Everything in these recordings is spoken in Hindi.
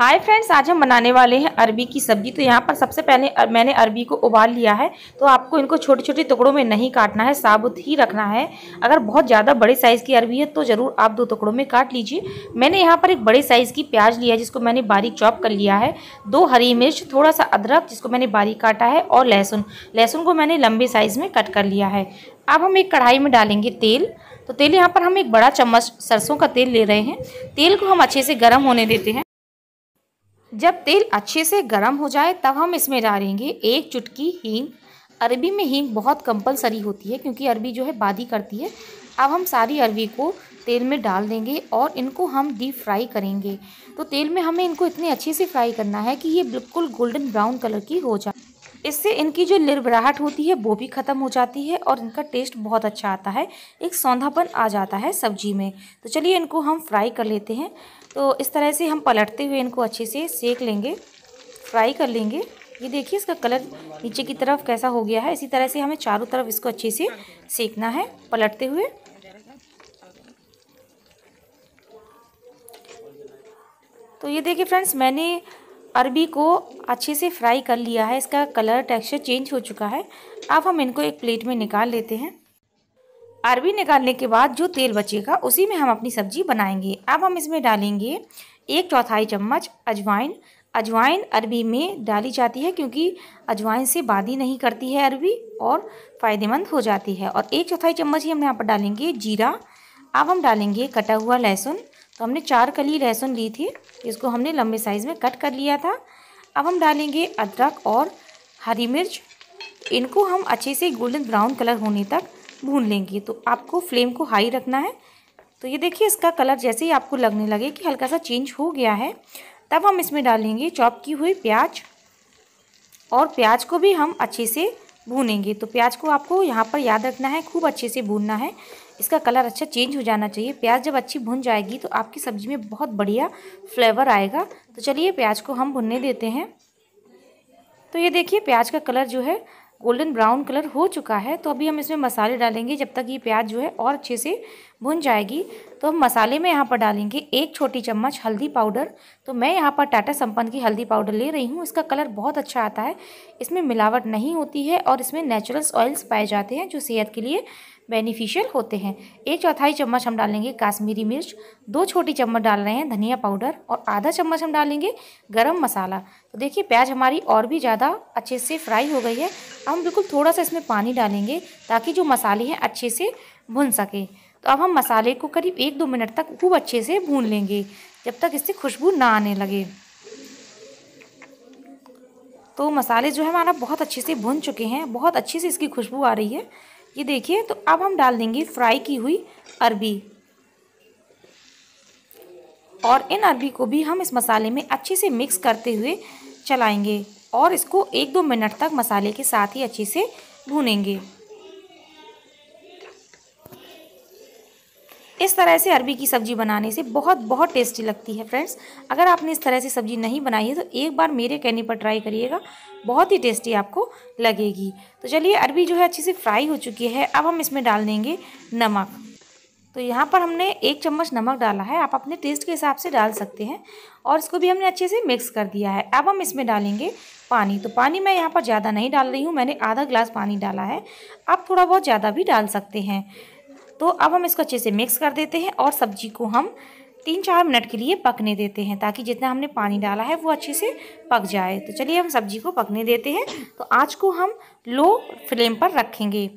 हाय फ्रेंड्स आज हम बनाने वाले हैं अरबी की सब्जी तो यहाँ पर सबसे पहले मैंने अरबी को उबाल लिया है तो आपको इनको छोटे छोटे टुकड़ों में नहीं काटना है साबुत ही रखना है अगर बहुत ज़्यादा बड़े साइज़ की अरबी है तो ज़रूर आप दो टुकड़ों में काट लीजिए मैंने यहाँ पर एक बड़े साइज़ की प्याज लिया है जिसको मैंने बारीक चॉप कर लिया है दो हरी मिर्च थोड़ा सा अदरक जिसको मैंने बारीक काटा है और लहसुन लहसुन को मैंने लंबे साइज़ में कट कर लिया है अब हम एक कढ़ाई में डालेंगे तेल तो तेल यहाँ पर हम एक बड़ा चम्मच सरसों का तेल ले रहे हैं तेल को हम अच्छे से गर्म होने देते हैं जब तेल अच्छे से गर्म हो जाए तब हम इसमें डालेंगे एक चुटकी हींग अरबी में हींग बहुत कंपलसरी होती है क्योंकि अरबी जो है बादी करती है अब हम सारी अरबी को तेल में डाल देंगे और इनको हम डीप फ्राई करेंगे तो तेल में हमें इनको इतने अच्छे से फ्राई करना है कि ये बिल्कुल गोल्डन ब्राउन कलर की हो जाए इससे इनकी जो लिरबराहट होती है वो भी ख़त्म हो जाती है और इनका टेस्ट बहुत अच्छा आता है एक सौंधापन आ जाता है सब्जी में तो चलिए इनको हम फ्राई कर लेते हैं तो इस तरह से हम पलटते हुए इनको अच्छे से सेक लेंगे फ्राई कर लेंगे ये देखिए इसका कलर नीचे की तरफ कैसा हो गया है इसी तरह से हमें चारों तरफ इसको अच्छे से सेकना है पलटते हुए तो ये देखिए फ्रेंड्स मैंने अरबी को अच्छे से फ्राई कर लिया है इसका कलर टेक्सचर चेंज हो चुका है अब हम इनको एक प्लेट में निकाल लेते हैं अरबी निकालने के बाद जो तेल बचेगा उसी में हम अपनी सब्जी बनाएंगे अब हम इसमें डालेंगे एक चौथाई चम्मच अजवाइन अजवाइन अरबी में डाली जाती है क्योंकि अजवाइन से बादी नहीं करती है अरबी और फ़ायदेमंद हो जाती है और एक चौथाई चम्मच ही हम यहाँ पर डालेंगे जीरा अब हम डालेंगे कटा हुआ लहसुन तो हमने चार कली लहसुन ली थी इसको हमने लंबे साइज़ में कट कर लिया था अब हम डालेंगे अदरक और हरी मिर्च इनको हम अच्छे से गोल्डन ब्राउन कलर होने तक भून लेंगे तो आपको फ्लेम को हाई रखना है तो ये देखिए इसका कलर जैसे ही आपको लगने लगे कि हल्का सा चेंज हो गया है तब हम इसमें डालेंगे चॉप की हुई प्याज और प्याज को भी हम अच्छे से भूनेंगे तो प्याज को आपको यहाँ पर याद रखना है खूब अच्छे से भूनना है इसका कलर अच्छा चेंज हो जाना चाहिए प्याज जब अच्छी भुन जाएगी तो आपकी सब्ज़ी में बहुत बढ़िया फ्लेवर आएगा तो चलिए प्याज को हम भुनने देते हैं तो ये देखिए प्याज का कलर जो है गोल्डन ब्राउन कलर हो चुका है तो अभी हम इसमें मसाले डालेंगे जब तक ये प्याज जो है और अच्छे से भुन जाएगी तो हम मसाले में यहाँ पर डालेंगे एक छोटी चम्मच हल्दी पाउडर तो मैं यहाँ पर टाटा संपन्न की हल्दी पाउडर ले रही हूँ इसका कलर बहुत अच्छा आता है इसमें मिलावट नहीं होती है और इसमें नेचुरल्स ऑयल्स पाए जाते हैं जो सेहत के लिए बेनिफिशियल होते हैं एक चौथाई चम्मच हम डालेंगे काश्मीरी मिर्च दो छोटी चम्मच डाल रहे हैं धनिया पाउडर और आधा चम्मच हम डालेंगे गरम मसाला तो देखिए प्याज हमारी और भी ज़्यादा अच्छे से फ्राई हो गई है अब हम बिल्कुल थोड़ा सा इसमें पानी डालेंगे ताकि जो मसाले हैं अच्छे से भुन सके तो अब हम मसाले को करीब एक दो मिनट तक खूब अच्छे से भून लेंगे जब तक इससे खुशबू ना आने लगे तो मसाले जो है हमारा बहुत अच्छे से भुन चुके हैं बहुत अच्छे से इसकी खुशबू आ रही है ये देखिए तो अब हम डाल देंगे फ्राई की हुई अरबी और इन अरबी को भी हम इस मसाले में अच्छे से मिक्स करते हुए चलाएंगे और इसको एक दो मिनट तक मसाले के साथ ही अच्छे से भूनेंगे इस तरह से अरबी की सब्ज़ी बनाने से बहुत बहुत टेस्टी लगती है फ्रेंड्स अगर आपने इस तरह से सब्ज़ी नहीं बनाई है तो एक बार मेरे कहने पर ट्राई करिएगा बहुत ही टेस्टी आपको लगेगी तो चलिए अरबी जो है अच्छे से फ्राई हो चुकी है अब हम इसमें डाल देंगे नमक तो यहाँ पर हमने एक चम्मच नमक डाला है आप अपने टेस्ट के हिसाब से डाल सकते हैं और इसको भी हमने अच्छे से मिक्स कर दिया है अब हम इसमें डालेंगे पानी तो पानी मैं यहाँ पर ज़्यादा नहीं डाल रही हूँ मैंने आधा ग्लास पानी डाला है आप थोड़ा बहुत ज़्यादा भी डाल सकते हैं तो अब हम इसको अच्छे से मिक्स कर देते हैं और सब्जी को हम तीन चार मिनट के लिए पकने देते हैं ताकि जितना हमने पानी डाला है वो अच्छे से पक जाए तो चलिए हम सब्जी को पकने देते हैं तो आज को हम लो फ्लेम पर रखेंगे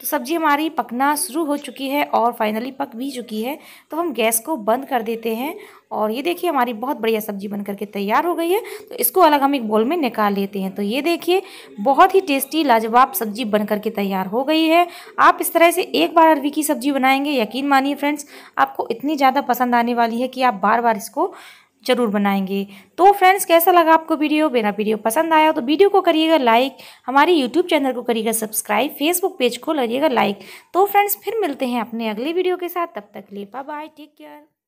तो सब्ज़ी हमारी पकना शुरू हो चुकी है और फाइनली पक भी चुकी है तो हम गैस को बंद कर देते हैं और ये देखिए हमारी बहुत बढ़िया सब्ज़ी बन करके तैयार हो गई है तो इसको अलग हम एक बोल में निकाल लेते हैं तो ये देखिए बहुत ही टेस्टी लाजवाब सब्ज़ी बन करके तैयार हो गई है आप इस तरह से एक बार अरवी की सब्ज़ी बनाएंगे यकीन मानिए फ्रेंड्स आपको इतनी ज़्यादा पसंद आने वाली है कि आप बार बार इसको ज़रूर बनाएंगे तो फ्रेंड्स कैसा लगा आपको वीडियो मेरा वीडियो पसंद आया तो वीडियो को करिएगा लाइक हमारे यूट्यूब चैनल को करिएगा सब्सक्राइब फेसबुक पेज को करिएगा लाइक तो फ्रेंड्स फिर मिलते हैं अपने अगले वीडियो के साथ तब तक लिए बाय बाय टेक केयर